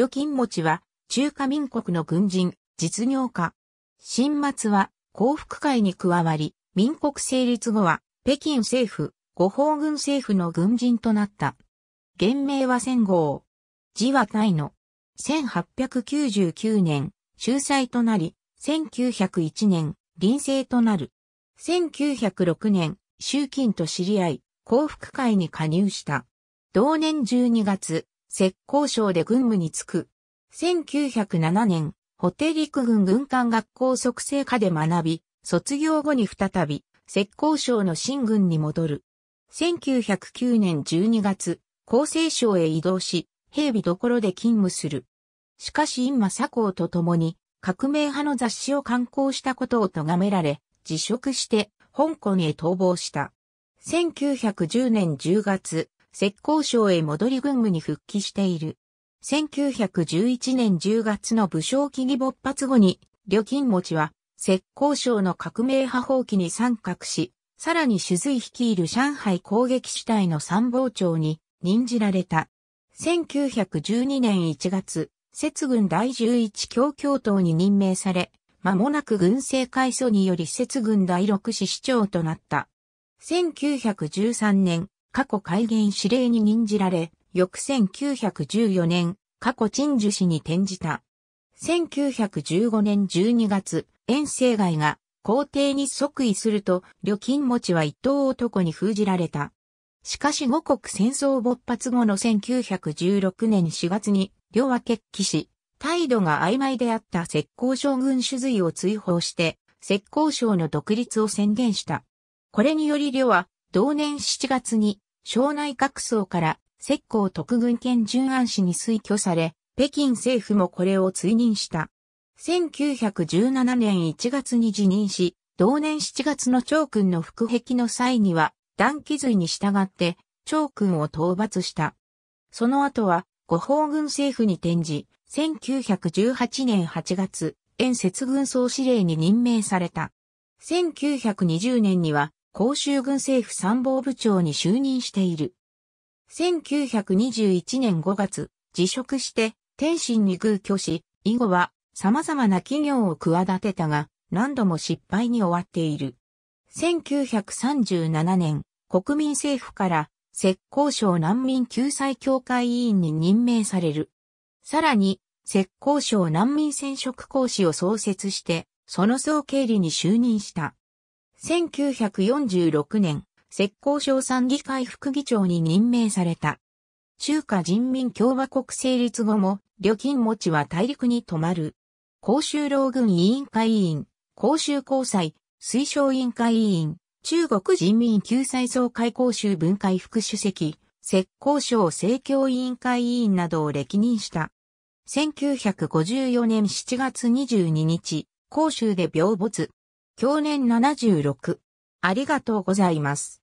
旅金持ちは、中華民国の軍人、実業家。新末は、幸福会に加わり、民国成立後は、北京政府、五方軍政府の軍人となった。原名は戦号。字は大の。1899年、秀才となり、1901年、臨政となる。1906年、習近と知り合い、幸福会に加入した。同年12月、浙江省で軍務に就く。1907年、ホテ陸軍軍艦学校即成科で学び、卒業後に再び、浙江省の新軍に戻る。1909年12月、厚生省へ移動し、兵備どころで勤務する。しかし今佐高と共に、革命派の雑誌を刊行したことを咎められ、辞職して、香港へ逃亡した。1910年10月、浙江省へ戻り軍務に復帰している。1911年10月の武将起義勃発後に、旅金持ちは、浙江省の革命派放棄に参画し、さらに主水率いる上海攻撃主体の参謀長に任じられた。1912年1月、節軍第11強教頭に任命され、間もなく軍政改祖により節軍第6師市長となった。1913年、過去改元指令に任じられ、翌1914年、過去陳樹氏に転じた。1915年12月、遠征外が皇帝に即位すると、旅金持ちは一等男に封じられた。しかし五国戦争勃発後の1916年4月に、両は決起し、態度が曖昧であった石膏将軍主髄を追放して、石膏省の独立を宣言した。これにより両は同年7月に、省内各層から、石膏特軍権巡安市に推挙され、北京政府もこれを追認した。1917年1月に辞任し、同年7月の長君の復壁の際には、断気髄に従って、長君を討伐した。その後は、五方軍政府に転じ、1918年8月、遠節軍総司令に任命された。1920年には、公州軍政府参謀部長に就任している。1921年5月、辞職して天津に偶居し、以後は様々な企業を企てたが、何度も失敗に終わっている。1937年、国民政府から浙江省難民救済協会委員に任命される。さらに、浙江省難民染色講師を創設して、その総経理に就任した。1946年、浙江省参議会副議長に任命された。中華人民共和国成立後も、旅金持ちは大陸に泊まる。公衆老軍委員会委員、公衆交際、推奨委員会委員、中国人民救済総会公衆分会副主席、浙江省政教委員会委員などを歴任した。1954年7月22日、公衆で病没。去年76。ありがとうございます。